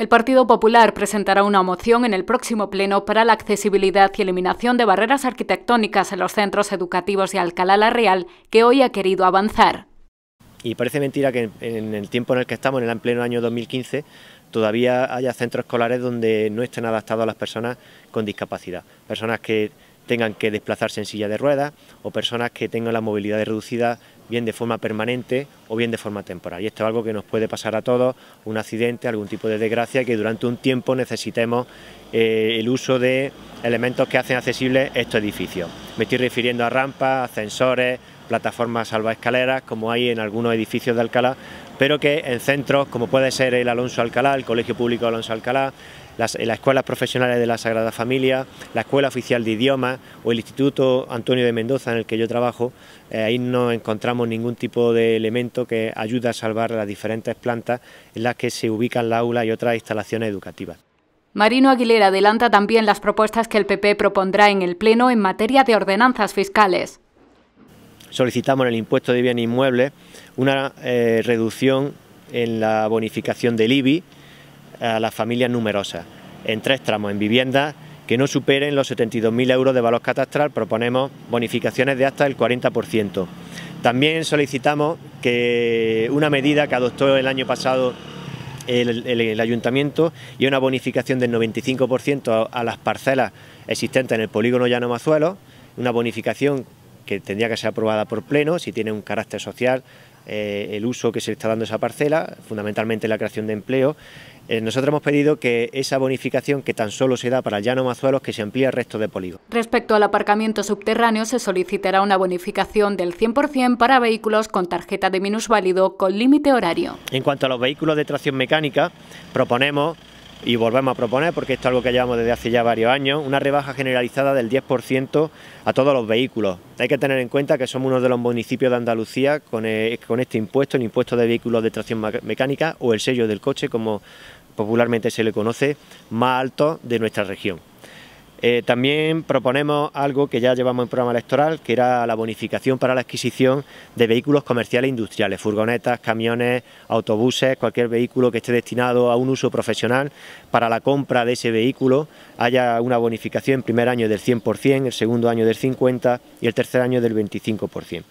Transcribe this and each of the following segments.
El Partido Popular presentará una moción en el próximo Pleno para la accesibilidad y eliminación de barreras arquitectónicas en los centros educativos de Alcalá la Real, que hoy ha querido avanzar. Y parece mentira que en el tiempo en el que estamos, en el pleno año 2015, todavía haya centros escolares donde no estén adaptados a las personas con discapacidad. Personas que tengan que desplazarse en silla de ruedas o personas que tengan la movilidad reducida bien de forma permanente o bien de forma temporal. Y esto es algo que nos puede pasar a todos, un accidente, algún tipo de desgracia, que durante un tiempo necesitemos eh, el uso de elementos que hacen accesibles estos edificios. Me estoy refiriendo a rampas, ascensores, plataformas salvaescaleras, como hay en algunos edificios de Alcalá, pero que en centros como puede ser el Alonso Alcalá, el Colegio Público Alonso Alcalá, las, escuelas profesionales de la Sagrada Familia, la Escuela Oficial de Idiomas o el Instituto Antonio de Mendoza en el que yo trabajo, eh, ahí nos encontramos ningún tipo de elemento que ayude a salvar las diferentes plantas en las que se ubican la aula y otras instalaciones educativas. Marino Aguilera adelanta también las propuestas que el PP propondrá en el Pleno en materia de ordenanzas fiscales. Solicitamos en el impuesto de bienes inmuebles una eh, reducción en la bonificación del IBI a las familias numerosas, en tres tramos, en viviendas que no superen los 72.000 euros de valor catastral, proponemos bonificaciones de hasta el 40%. También solicitamos que una medida que adoptó el año pasado el, ayuntamiento y una bonificación del 95% a, las parcelas existentes en el polígono Llano Mazuelo, una bonificación que tendría que ser aprobada por pleno si tiene un carácter social eh, el uso que se está dando a esa parcela, fundamentalmente la creación de empleo, eh, nosotros hemos pedido que esa bonificación que tan solo se da para el llano Mazuelos que se amplíe al resto de polígonos. Respecto al aparcamiento subterráneo, se solicitará una bonificación del 100% para vehículos con tarjeta de minusválido con límite horario. En cuanto a los vehículos de tracción mecánica, proponemos y volvemos a proponer, porque esto es algo que llevamos desde hace ya varios años, una rebaja generalizada del 10% a todos los vehículos. Hay que tener en cuenta que somos uno de los municipios de Andalucía con eh, este impuesto, el impuesto de vehículos de tracción mecánica o el sello del coche, como popularmente se le conoce, más alto de nuestra región. Eh, también proponemos algo que ya llevamos en programa electoral, que era la bonificación para la adquisición de vehículos comerciales e industriales, furgonetas, camiones, autobuses, cualquier vehículo que esté destinado a un uso profesional. Para la compra de ese vehículo haya una bonificación en primer año del 100%, el segundo año del 50% y el tercer año del 25%.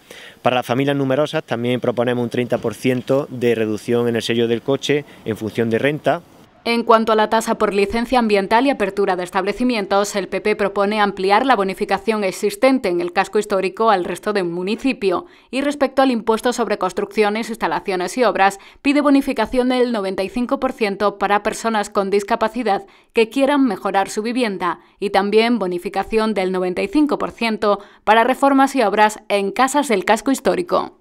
Para las familias numerosas también proponemos un 30% de reducción en el sello del coche en función de renta en cuanto a la tasa por licencia ambiental y apertura de establecimientos, el PP propone ampliar la bonificación existente en el casco histórico al resto del municipio y respecto al impuesto sobre construcciones, instalaciones y obras, pide bonificación del 95% para personas con discapacidad que quieran mejorar su vivienda y también bonificación del 95% para reformas y obras en casas del casco histórico.